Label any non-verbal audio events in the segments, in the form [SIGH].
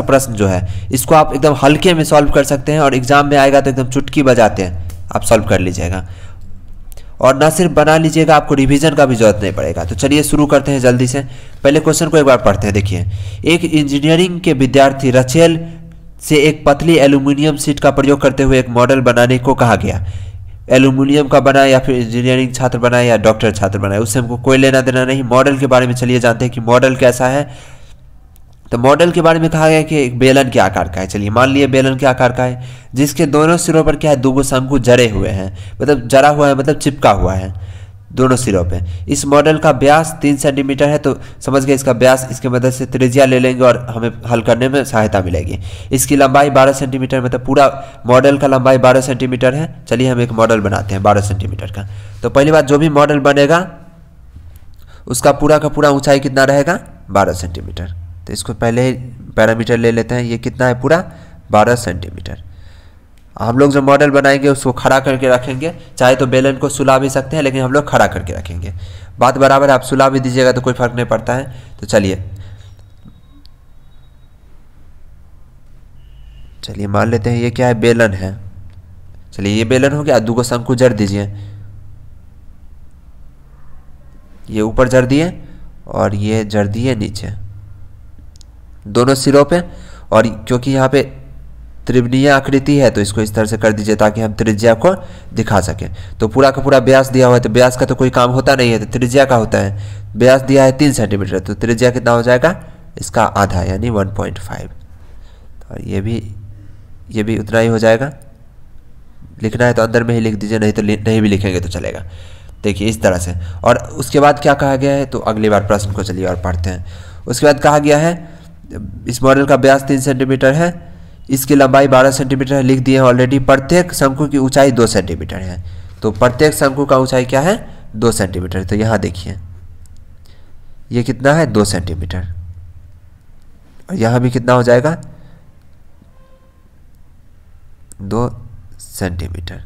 सा प्रश्न जो है इसको आप एकदम हल्के में सॉल्व कर सकते हैं और एग्ज़ाम में आएगा तो एकदम चुटकी बजाते हैं आप सॉल्व कर लीजिएगा और ना सिर्फ बना लीजिएगा आपको रिवीजन का भी जरूरत नहीं पड़ेगा तो चलिए शुरू करते हैं जल्दी से पहले क्वेश्चन को एक बार पढ़ते हैं देखिए एक इंजीनियरिंग के विद्यार्थी रचेल से एक पतली एल्यूमिनियम सीट का प्रयोग करते हुए एक मॉडल बनाने को कहा गया एल्यूमिनियम का बना या फिर इंजीनियरिंग छात्र बनाए या डॉक्टर छात्र बनाए उससे हमको कोई लेना देना नहीं मॉडल के बारे में चलिए जानते हैं कि मॉडल कैसा है तो मॉडल के बारे में कहा गया कि एक बेलन के आकार का है चलिए मान लिए बेलन के आकार का है जिसके दोनों सिरों पर क्या है दोगो शंकु जड़े हुए हैं मतलब जरा हुआ है मतलब चिपका हुआ है दोनों सिरों पे इस मॉडल का ब्यास तीन सेंटीमीटर है तो समझ गए इसका ब्यास इसके मदद से त्रिज्या ले लेंगे और हमें हल करने में सहायता मिलेगी इसकी लंबाई 12 सेंटीमीटर मतलब पूरा मॉडल का लंबाई 12 सेंटीमीटर है चलिए हम एक मॉडल बनाते हैं 12 सेंटीमीटर का तो पहली बात जो भी मॉडल बनेगा उसका पूरा का पूरा ऊंचाई कितना रहेगा बारह सेंटीमीटर तो इसको पहले पैरामीटर ले लेते हैं ये कितना है पूरा बारह सेंटीमीटर हम लोग जो मॉडल बनाएंगे उसको खड़ा करके रखेंगे चाहे तो बेलन को सुला भी सकते हैं लेकिन हम लोग खड़ा करके रखेंगे बात बराबर आप सुला भी दीजिएगा तो कोई फर्क नहीं पड़ता है तो चलिए चलिए मान लेते हैं ये क्या है बेलन है चलिए ये बेलन हो गया दू को शंकु जड़ दीजिए ये ऊपर जड़ दिए और ये जड़ दिए नीचे दोनों सिरों पे और क्योंकि यहाँ पे त्रिवनीय आकृति है तो इसको इस तरह से कर दीजिए ताकि हम त्रिज्या को दिखा सकें तो पूरा का पूरा ब्यास दिया हुआ है तो ब्यास का तो कोई काम होता नहीं है तो त्रिज्या का होता है ब्यास दिया है तीन सेंटीमीटर तो त्रिज्या कितना हो जाएगा इसका आधा यानी वन पॉइंट फाइव और ये भी ये भी उतना ही हो जाएगा लिखना है तो अंदर में ही लिख दीजिए नहीं तो नहीं भी लिखेंगे तो चलेगा देखिए इस तरह से और उसके बाद क्या कहा गया है तो अगली बार प्रश्न को चलिए और पढ़ते हैं उसके बाद कहा गया है इस मॉडल का ब्यास तीन सेंटीमीटर है इसकी लंबाई बारह सेंटीमीटर है लिख दिए हैं ऑलरेडी प्रत्येक शंकु की ऊंचाई दो सेंटीमीटर है तो प्रत्येक शंकु का ऊंचाई क्या है दो सेंटीमीटर तो यहाँ देखिए ये कितना है दो सेंटीमीटर और यहाँ भी कितना हो जाएगा दो सेंटीमीटर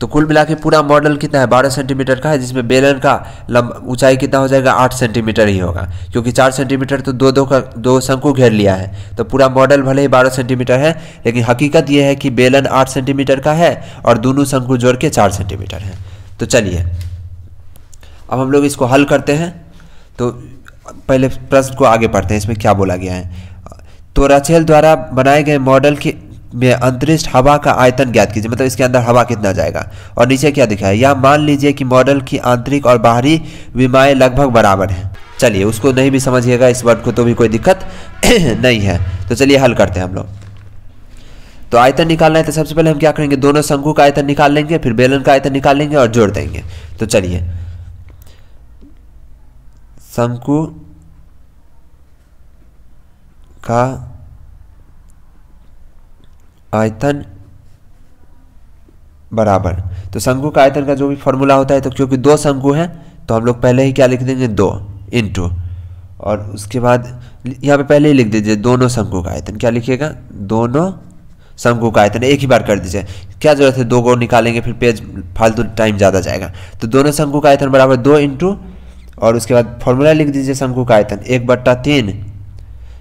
तो कुल मिला के पूरा मॉडल कितना है बारह सेंटीमीटर का है जिसमें बेलन का ऊंचाई कितना हो जाएगा आठ सेंटीमीटर ही होगा क्योंकि चार सेंटीमीटर तो दो दो का दो शंकु घेर लिया है तो पूरा मॉडल भले ही बारह सेंटीमीटर है लेकिन हकीकत यह है कि बेलन आठ सेंटीमीटर का है और दोनों शंकु जोड़ के चार सेंटीमीटर है तो चलिए अब हम लोग इसको हल करते हैं तो पहले प्रश्न को आगे पढ़ते हैं इसमें क्या बोला गया है तो रचेल द्वारा बनाए गए मॉडल के में अंतरिक्ष हवा का आयतन ज्ञात कीजिए मतलब इसके अंदर हवा कितना जाएगा और नीचे क्या दिखा है या मान लीजिए कि मॉडल की आंतरिक और बाहरी विमाएँ लगभग बराबर हैं चलिए उसको नहीं भी समझिएगा इस वर्ड को तो भी कोई दिक्कत [COUGHS] नहीं है तो चलिए हल करते हैं हम लोग तो आयतन निकालना है तो सबसे पहले हम क्या करेंगे दोनों शंकु का आयतन निकाल लेंगे फिर बेलन का आयतन निकाल लेंगे और जोड़ देंगे तो चलिए शंकु का आयतन बराबर तो शंकु का आयतन का जो भी फॉर्मूला होता है तो क्योंकि दो शंकु हैं तो हम लोग पहले ही क्या लिख देंगे दो इंटू और उसके बाद यहाँ पे पहले ही लिख दीजिए दोनों शंकु का आयतन क्या लिखिएगा दोनों शंकु का आयतन एक ही बार कर दीजिए क्या जरूरत है दो गो निकालेंगे फिर पेज फालतू टाइम ज़्यादा जाएगा तो दोनों शंकु का आयतन बराबर दो इंटू और उसके बाद फॉर्मूला लिख दीजिए शंकु का आयतन एक बट्टा तीन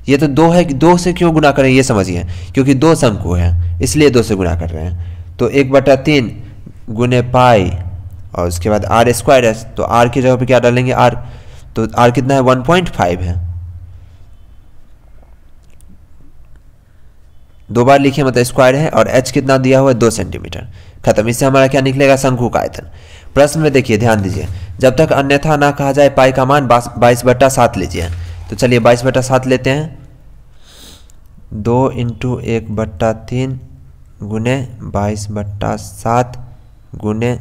ये तो दो है कि दो से क्यों गुना करें ये समझिए क्योंकि दो शंकु हैं इसलिए दो से गुना कर रहे हैं तो एक बटा तीन गुने पाई और उसके बाद आर स्क्वायर है तो आर की जगह पे क्या डालेंगे आर तो आर कितना है वन पॉइंट फाइव है दो बार लिखिए मतलब स्क्वायर है और एच कितना दिया हुआ है दो सेंटीमीटर खत्म इससे हमारा क्या निकलेगा शंकु का आयतन प्रश्न में देखिए ध्यान दीजिए जब तक अन्यथा ना कहा जाए पाई का मान बाईस बट्टा सात लीजिए तो चलिए बाईस बटा सात लेते हैं दो इंटू एक बट्टा तीन गुने बाईस बट्टा सात गुने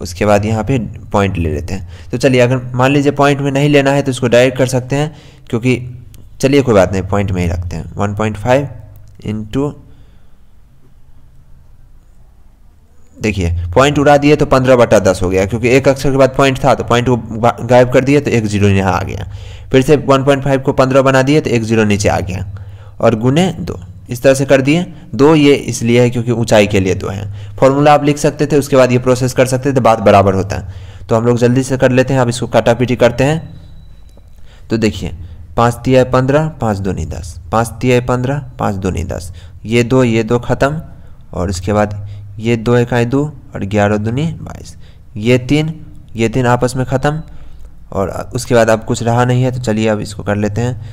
उसके बाद यहाँ पे पॉइंट ले लेते हैं तो चलिए अगर मान लीजिए पॉइंट में नहीं लेना है तो इसको डायरेक्ट कर सकते हैं क्योंकि चलिए कोई बात नहीं पॉइंट में ही रखते हैं वन पॉइंट फाइव इंटू देखिए पॉइंट उड़ा दिए तो पंद्रह बटा दस हो गया क्योंकि एक अक्षर के बाद पॉइंट था तो पॉइंट गायब कर दिए तो एक जीरो यहाँ आ गया फिर से वन पॉइंट फाइव को पंद्रह बना दिए तो एक जीरो नीचे आ गया और गुने दो इस तरह से कर दिए दो ये इसलिए है क्योंकि ऊंचाई के लिए दो है फॉर्मूला आप लिख सकते थे उसके बाद ये प्रोसेस कर सकते थे बात बराबर होता है तो हम लोग जल्दी से कर लेते हैं अब इसको काटा पीटी करते हैं तो देखिए पाँच तिया पंद्रह पाँच दो नहीं दस पाँच तिया पंद्रह पाँच दो नहीं दस ये दो ये दो ख़त्म और इसके बाद ये दो इकाई दो और ग्यारह दूनी बाईस ये तीन ये तीन आपस में ख़त्म और उसके बाद अब कुछ रहा नहीं है तो चलिए अब इसको कर लेते हैं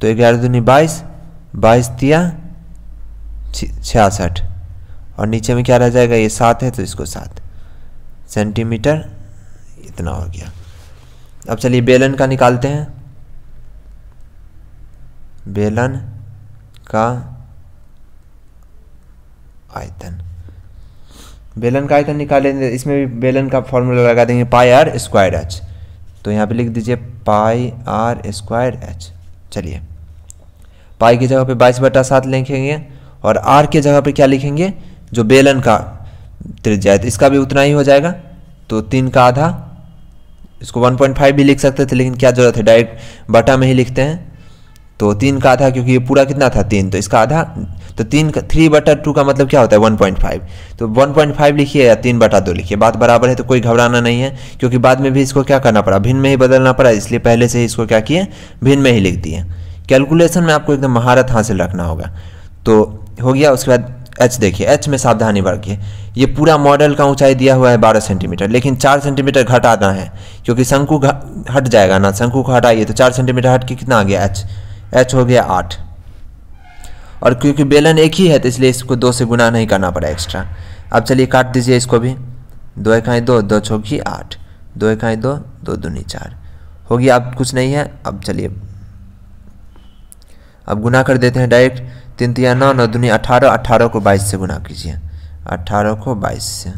तो ग्यारह दूनी बाईस बाईस दिया छियासठ और नीचे में क्या रह जाएगा ये सात है तो इसको सात सेंटीमीटर इतना हो गया अब चलिए बेलन का निकालते हैं बेलन का आयतन बेलन का आयतन निकालेंगे इसमें भी बेलन का फॉर्मूला लगा देंगे पाई आर स्क्वायर एच तो यहाँ पे लिख दीजिए पाई आर स्क्वायर एच चलिए पाई की जगह पे बाईस बटा सात लिखेंगे और आर के जगह पे क्या लिखेंगे जो बेलन का त्रिज्या है तो इसका भी उतना ही हो जाएगा तो तीन का आधा इसको 1.5 भी लिख सकते थे लेकिन क्या जरूरत है डायरेक्ट बटा में ही लिखते हैं तो तीन का आधा क्योंकि ये पूरा कितना था तीन तो इसका आधा तो तीन का थ्री बटा टू का मतलब क्या होता है वन पॉइंट फाइव तो वन पॉइंट फाइव लिखिए या तीन बटा दो लिखिए बात बराबर है तो कोई घबराना नहीं है क्योंकि बाद में भी इसको क्या करना पड़ा भिन्न में ही बदलना पड़ा इसलिए पहले से ही इसको क्या किए भिन्न में ही लिख दिए कैलकुलेशन में आपको एकदम महारत हासिल रखना होगा तो हो गया उसके बाद एच देखिए एच में सावधानी बरतिए ये पूरा मॉडल का ऊंचाई दिया हुआ है 12 सेंटीमीटर लेकिन 4 सेंटीमीटर घटाना है क्योंकि शंकु हट जाएगा ना शंकु को हटाइए तो 4 सेंटीमीटर हट के कितना आ गया एच एच हो गया आठ और क्योंकि बेलन एक ही है तो इसलिए इसको दो से गुना नहीं करना पड़ा एक्स्ट्रा अब चलिए काट दीजिए इसको भी दो आई दो दो छोकी आठ दो एकाएँ दो दो दूनी चार हो गया अब कुछ नहीं है अब चलिए अब गुना कर देते हैं डायरेक्ट तीन तिया नौ नौ दूनी अठारह अठारह को बाईस से गुना कीजिए अठारह को बाईस से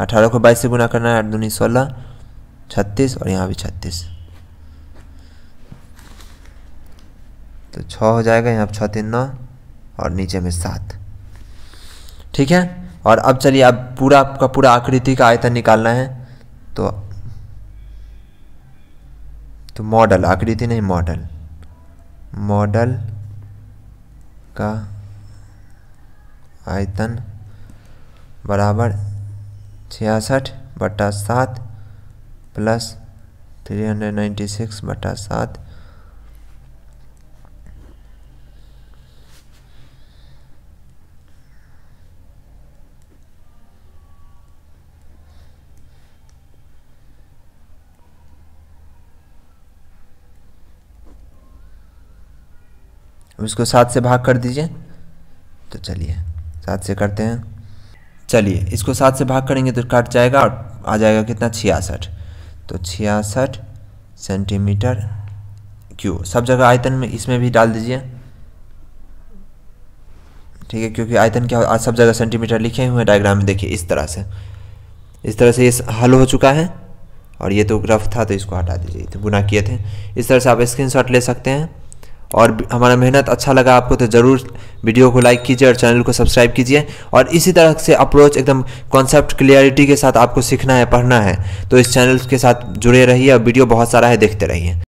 अठारह को बाईस से गुना करना है आठ दूनी सोलह छत्तीस और यहाँ भी छत्तीस तो छः हो जाएगा यहाँ पर छः तीन नौ और नीचे में सात ठीक है और अब चलिए अब पूरा आपका पूरा आकृति का आयतन निकालना है तो तो मॉडल आकृति नहीं मॉडल मॉडल का आयतन बराबर छियासठ बटा सात plus three hundred ninety six बटा सात अब इसको सात से भाग कर दीजिए तो चलिए सात से करते हैं चलिए इसको सात से भाग करेंगे तो काट जाएगा और आ जाएगा कितना छियासठ तो छियासठ सेंटीमीटर क्यू सब जगह आयतन में इसमें भी डाल दीजिए ठीक है क्योंकि आयतन क्या सब जगह सेंटीमीटर लिखे हुए हैं डायग्राम में देखिए इस तरह से इस तरह से ये हल हो चुका है और ये तो रफ था तो इसको हटा दीजिए तो गुना किए थे इस तरह से आप स्क्रीन ले सकते हैं और हमारा मेहनत अच्छा लगा आपको तो ज़रूर वीडियो को लाइक कीजिए और चैनल को सब्सक्राइब कीजिए और इसी तरह से अप्रोच एकदम कॉन्सेप्ट क्लियरिटी के साथ आपको सीखना है पढ़ना है तो इस चैनल के साथ जुड़े रहिए और वीडियो बहुत सारा है देखते रहिए